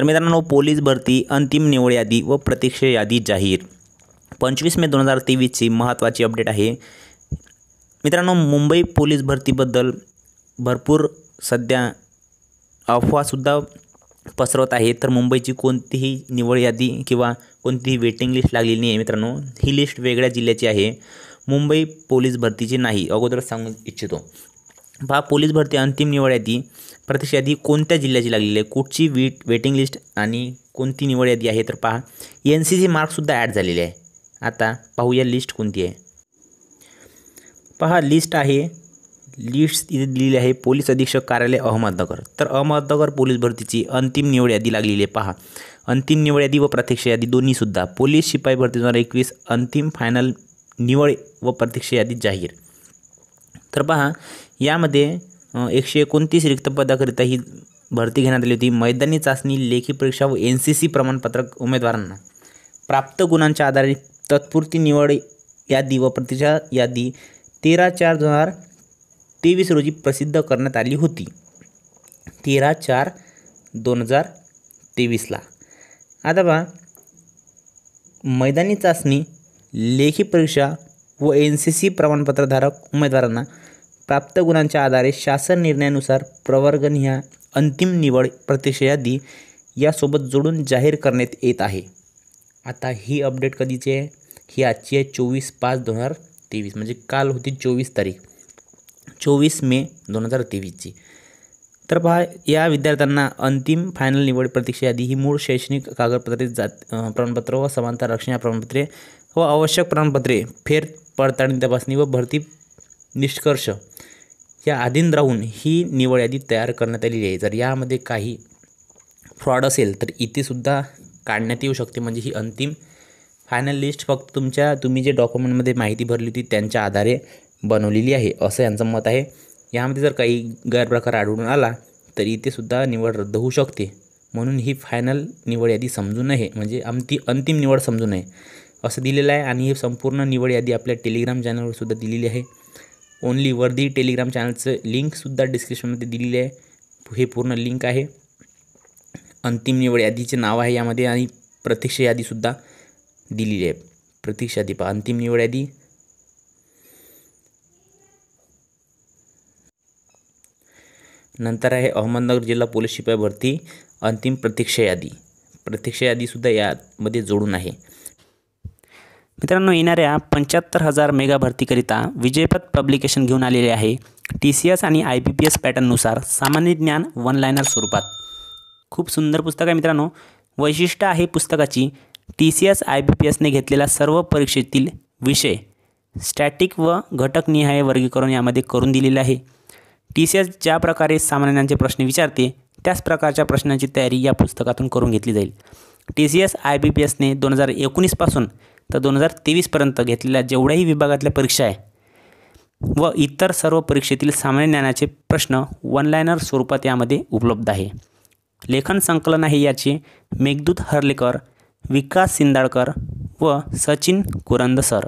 तर मित्रांनो पोलीस भरती अंतिम निवड यादी व प्रतीक्षा यादी जाहीर पंचवीस मे दोन हजार तेवीसची महत्त्वाची अपडेट आहे मित्रांनो मुंबई पोलीस भरतीबद्दल भरपूर सध्या अफवासुद्धा पसरवत आहे तर मुंबईची कोणतीही निवड यादी किंवा कोणतीही वेटिंग लिस्ट लागलेली नाही आहे मित्रांनो ही लिस्ट वेगळ्या जिल्ह्याची आहे मुंबई पोलीस भरतीची नाही अगोदर सांगू इच्छितो पहा पोलीस भरती अंतिम निवड यादी प्रत्यक्ष यादी कोणत्या जिल्ह्याची लागलेली आहे कुठची वीट वेटिंग लिस्ट आणि कोणती निवड यादी आहे तर पहा एन सी सी मार्कसुद्धा ॲड झालेले आहे आता पाहूया लिस्ट कोणती आहे पहा लिस्ट आहे लिस्ट इथे दिलेली आहे पोलीस अधीक्षक कार्यालय अहमदनगर तर अहमदनगर पोलीस भरतीची अंतिम निवड यादी लागलेली आहे पहा अंतिम निवड यादी व प्रत्यक्ष यादी दोन्हीसुद्धा पोलीस शिपाई भरती दोन एकवीस अंतिम फायनल निवड व प्रत्यक्ष यादी जाहीर तर पहा यामध्ये एकशे एकोणतीस रिक्त पदाकरिता ही भरती घेण्यात आली होती मैदानी चाचणी लेखी परीक्षा व एन सी सी प्रमाणपत्रक उमेदवारांना प्राप्त गुणांच्या आधारे तत्पुरती निवड यादी व प्रतिष्ठा यादी तेरा चार दोन हजार तेवीस रोजी प्रसिद्ध करण्यात आली होती तेरा चार दोन हजार तेवीसला आता बा मैदानी चाचणी लेखी परीक्षा व एन सी सी प्रमाणपत्रधारक उमेदवारांना प्राप्त गुणांच्या आधारे शासन निर्णयानुसार ह्या अंतिम निवड प्रत्यक्ष यादी यासोबत जोडून जाहीर करण्यात येत आहे आता ही अपडेट कधीची आहे ही आजची आहे चोवीस पाच दोन हजार तेवीस म्हणजे काल होती चोवीस तारीख चोवीस मे दोन हजार तेवीसची तर पहा या विद्यार्थ्यांना अंतिम फायनल निवड प्रतीक्षा यादी ही मूळ शैक्षणिक कागदपत्रे जात प्रमाणपत्र व समानता रक्षण प्रमाणपत्रे व आवश्यक प्रमाणपत्रे फेर पडताळणी तपासणी व भरती निष्कर्ष या आधीन राहून ही निवड यादी तयार करण्यात आलेली आहे जर यामध्ये काही फ्रॉड असेल तर इथेसुद्धा काढण्यात येऊ शकते म्हणजे ही अंतिम फायनल लिस्ट फक्त तुमच्या तुम्ही जे डॉक्युमेंटमध्ये माहिती भरली होती त्यांच्या आधारे बनवलेली आहे असं यांचं मत आहे यामध्ये जर काही गैरप्रकार आढळून आला तर इथेसुद्धा निवड रद्द होऊ शकते म्हणून ही फायनल निवड यादी समजू नये म्हणजे आमती अंतिम निवड समजू नये असं दिलेलं आहे आणि ही संपूर्ण निवड यादी आपल्या टेलिग्राम चॅनलवर सुद्धा दिलेली आहे ओनली वर्दी टेलिग्राम चॅनलचं लिंकसुद्धा डिस्क्रिप्शनमध्ये दिलेली आहे हे पूर्ण लिंक आहे अंतिम निवड यादीचे नाव आहे यामध्ये आणि प्रतीक्षा यादीसुद्धा दिलेली आहे प्रतीक्षा यादी पहा अंतिम निवड यादी नंतर आहे अहमदनगर जिल्हा पोलीस शिपाई भरती अंतिम प्रतीक्षा यादी प्रतीक्षा यादीसुद्धा यामध्ये जोडून आहे मित्रांनो येणाऱ्या पंच्याहत्तर हजार मेगा भरतीकरिता विजयपथ पब्लिकेशन घेऊन आलेले आहे टी सी एस आणि आय बी पी एस पॅटर्ननुसार सामान्य ज्ञान वन लायनर स्वरूपात खूप सुंदर पुस्तक आहे मित्रांनो वैशिष्ट्य आहे पुस्तकाची T C S I B P एसने घेतलेला सर्व परीक्षेतील विषय स्टॅटिक व घटकनिहाय वर्गीकरण यामध्ये करून दिलेले आहे टी सी एस ज्या प्रकारे सामान्यांचे प्रश्न विचारते त्याच प्रकारच्या प्रश्नांची तयारी या पुस्तकातून करून घेतली जाईल T C S I B P एसने दोन हजार एकोणीसपासून तर दोन हजार तेवीसपर्यंत घेतलेल्या जेवढ्याही विभागातल्या परीक्षा आहे व इतर सर्व परीक्षेतील सामान्य ज्ञानाचे प्रश्न वनलायनर स्वरूपात यामध्ये उपलब्ध आहे लेखन संकलन आहे याचे मेघदूत हर्लेकर विकास सिंदाळकर व सचिन कुरंद सर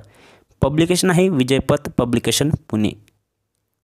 पब्लिकेशन आहे विजयपथ पब्लिकेशन पुणे